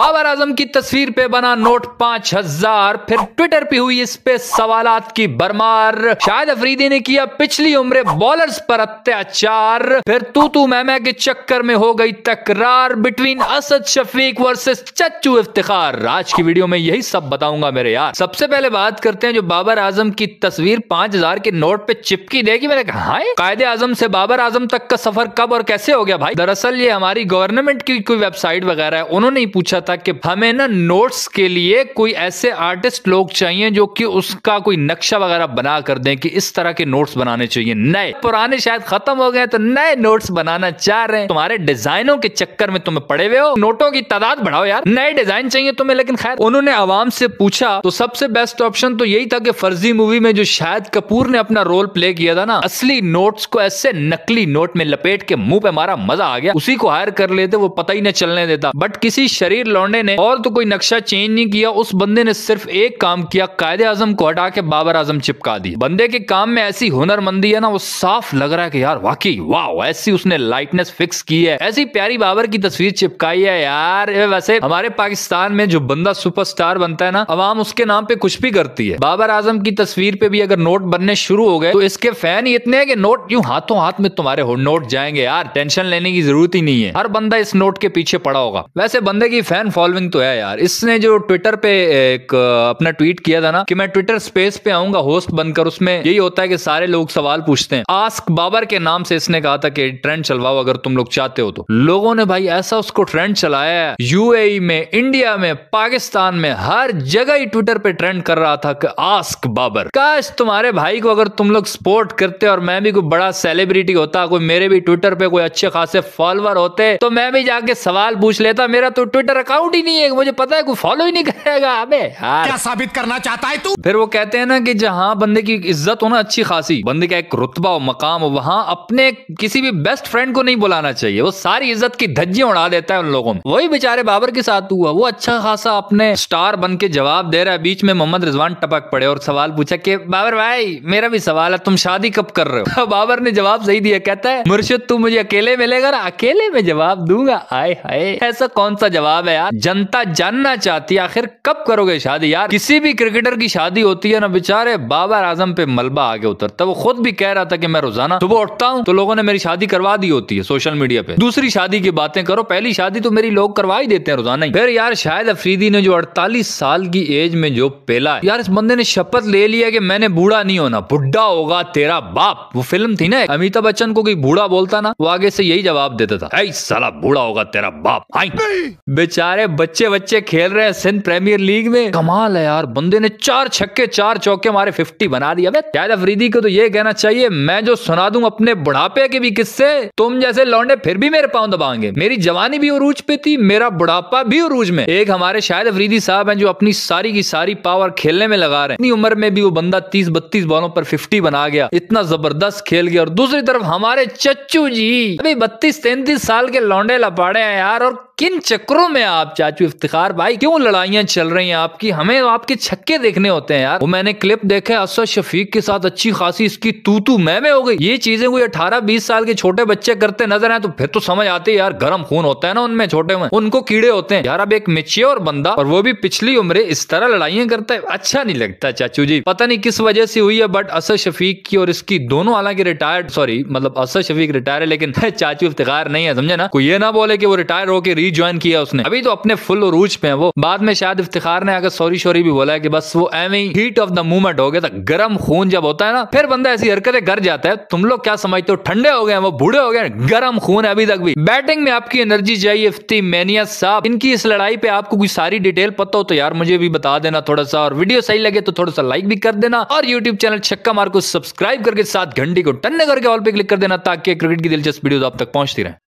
बाबर आजम की तस्वीर पे बना नोट पांच हजार फिर ट्विटर पे हुई इस पे सवाल की बरमार शायद अफरीदी ने किया पिछली उम्र बॉलर्स पर अत्याचार फिर तू तू मैमे के चक्कर में हो गई तकरार बिटवीन असद शफीक वर्सेस चच्चू इफ्तार आज की वीडियो में यही सब बताऊंगा मेरे यार सबसे पहले बात करते हैं जो बाबर आजम की तस्वीर पांच हजार के नोट पे चिपकी देगी मैंने कहा हाँ कायदे आजम से बाबर आजम तक का सफर कब और कैसे हो गया भाई दरअसल ये हमारी गवर्नमेंट की कोई वेबसाइट वगैरह है उन्होंने ही पूछा था कि हमें ना नोट्स के लिए कोई ऐसे आर्टिस्ट लोग चाहिए जो कि उसका कोई नक्शा वगैरह बना कर दें कि इस तरह के नोट्स बनाने चाहिए नए पुराने शायद खत्म हो गए तो नए नोट्स बनाना चाह रहे हैं तुम्हारे डिजाइनों के चक्कर में तुम्हें पड़े हुए हो नोटों की तादाद बढ़ाओ यार नए डिजाइन चाहिए तुम्हें लेकिन खैर उन्होंने आवाम से पूछा तो सबसे बेस्ट ऑप्शन तो यही था कि फर्जी मूवी में जो शायद कपूर ने अपना रोल प्ले किया था ना असली नोट्स को ऐसे नकली नोट में लपेट के मुंह पे मारा मजा आ गया उसी को हायर कर लेते वो पता ही नहीं चलने देता बट किसी शरीर लौंडे ने और तो कोई नक्शा चेंज नहीं किया उस बंदे ने सिर्फ एक काम किया कायदे आजम को हटा के बाबर आजम चिपका दी बंदे के काम में ऐसी हुनरमंदी है ना वो साफ लग रहा है की यार वाकई वाह ऐसी उसने लाइटनेस फिक्स की है ऐसी प्यारी बाबर की तस्वीर चिपकाई है यार वैसे हमारे पाकिस्तान में जो बंदा सुपरस्टार बनता है ना आवाम उसके नाम पे कुछ भी करती है बाबर आजम की तस्वीर पे भी अगर नोट बनने शुरू हो गए तो इसके फैन ही इतने हैं कि नोट यूं हाथों हाथ में तुम्हारे हो नोट जाएंगे यार टेंशन लेने की जरूरत ही नहीं है हर बंदा इस नोट के पीछे पड़ा होगा वैसे बंदे की फैन फैन फॉलोइंग तो है यार इसने जो ट्विटर पे एक अपना ट्वीट किया था ना कि मैं ट्विटर स्पेस पे आऊंगा होस्ट बनकर उसमें यही होता है कि सारे लोग सवाल पूछते हैं आस्क बाबर के नाम से इसने कहा था कि ट्रेंड चलवाओ अगर तुम लोग चाहते हो तो लोगों ने भाई ऐसा उसको ट्रेंड चलाया है यूएई e में इंडिया में पाकिस्तान में हर जगह ही ट्विटर पे ट्रेंड कर रहा था आस्क बाबर काश तुम्हारे भाई को अगर तुम लोग सपोर्ट करते और मैं भी कोई बड़ा सेलिब्रिटी होता कोई मेरे भी ट्विटर पे कोई अच्छे खासे फॉलोअर होते तो मैं भी जाके सवाल पूछ लेता मेरा तो ट्विटर अकाउंट ही नहीं है मुझे पता है कोई फॉलो ही नहीं करेगा अबे क्या साबित करना चाहता है तू फिर वो कहते हैं ना कि जहाँ बंदे की इज्जत हो ना अच्छी खासी बंदे का एक रुतबा हो मकाम वहाँ अपने किसी भी बेस्ट फ्रेंड को नहीं बुलाना चाहिए वो सारी इज्जत की धज्जी उड़ा देता है उन लोगों में वही बेचारे बाबर के साथ हुआ वो अच्छा खासा अपने स्टार बन के जवाब दे रहा है बीच में मोहम्मद रिजवान टपक पड़े और सवाल पूछा की बाबर भाई मेरा भी सवाल है तुम शादी कब कर रहे हो बाबर ने जवाब सही दिया कहता है मुर्शिद तू मुझे अकेले मिलेगा ना अकेले में जवाब दूंगा आए हाय ऐसा कौन सा जवाब है यार जनता जानना चाहती है आखिर कब करोगे शादी यार किसी भी क्रिकेटर की शादी होती है ना बेचारे बाबर आजम पे मलबा आगे उतरता वो खुद भी कह रहा था कि मैं रोजाना सुबह उठता हूँ तो लोगों ने मेरी शादी करवा दी होती है सोशल मीडिया पे दूसरी शादी की बातें करो पहली शादी तो मेरी लोग करवा ही देते हैं रोजाना ही फिर यार शायद अफरीदी ने जो अड़तालीस साल की एज में जो पेला है यार इस बंदे ने शपथ ले लिया कि मैंने बूढ़ा नहीं होना बुढ़ा होगा तेरा बाप वो फिल्म थी ना अमिताभ बच्चन को बूढ़ा बोलता ना वो आगे से यही जवाब देता था साला बूढ़ा होगा तेरा बाप बेचारा सारे बच्चे बच्चे खेल रहे हैं सिंध प्रीमियर लीग में कमाल है यार बंदे ने चार छक्के चार चौके हमारे फिफ्टी बना दिया शायद अफरीदी को तो ये कहना चाहिए मैं जो सुना दूं अपने बुढ़ापे के भी किस्से तुम जैसे लौंडे फिर भी मेरे पाँव दबाएंगे मेरी जवानी भी उरूज पे थी मेरा बुढ़ापा भी उरूज में एक हमारे शायद अफरीदी साहब है जो अपनी सारी की सारी पावर खेलने में लगा रहे इतनी अपनी उम्र में भी वो बंदा तीस बत्तीस बॉलों पर फिफ्टी बना गया इतना जबरदस्त खेल गया और दूसरी तरफ हमारे चच्चू जी अभी बत्तीस तैंतीस साल के लौंडे लपाड़े हैं यार और किन चक्रों में आ आप चाचू इफ्तार भाई क्यों लड़ाइयाँ चल रही हैं आपकी हमें तो आपके छक्के देखने होते हैं यार वो मैंने क्लिप देखे असद शफीक के साथ अच्छी खासी इसकी तू तू मैं में हो गई ये चीजें कोई अठारह बीस साल के छोटे बच्चे करते नजर आए तो फिर तो समझ आते यार गर्म खून होता है ना उनमें छोटे में उनको कीड़े होते हैं यार अब एक मिचे और बंदा और वो भी पिछली उम्र इस तरह लड़ाइया करता है अच्छा नहीं लगता चाचू जी पता नहीं किस वजह से हुई है बट असद शफीक की और इसकी दोनों हालांकि रिटायर्ड सॉरी मतलब असद शफीक रिटायर है लेकिन चाचू इफ्तार नहीं है समझे ना कोई ये ना बोले की वो रिटायर होकर रीज्वाइन किया उसने अभी तो तो अपने फुल रूज पे है वो बाद में शायद इफ्तार ने आकर सॉरी शोरी भी बोला है कि बस वो एम हीट ऑफ द मूवमेंट हो गया था गर्म खून जब होता है ना फिर बंदा ऐसी हरकतें कर जाता है तुम लोग क्या समझते हो ठंडे हो गए वो बूढ़े हो गए गर्म खून अभी तक भी बैटिंग में आपकी एनर्जी चाहिए मैनिया साहब इनकी इस लड़ाई पे आपको कोई सारी डिटेल पता हो तो यार मुझे भी बता देना थोड़ा सा और वीडियो सही लगे तो थोड़ा सा लाइक भी कर देना और यूट्यूब चैनल छक्का मार को सब्सक्राइब करके साथ घंटी को टन्ने करके ऑल पे क्लिक कर देना ताकि क्रिकेट की दिलचस्प वीडियो आप तक पहुंचती रहे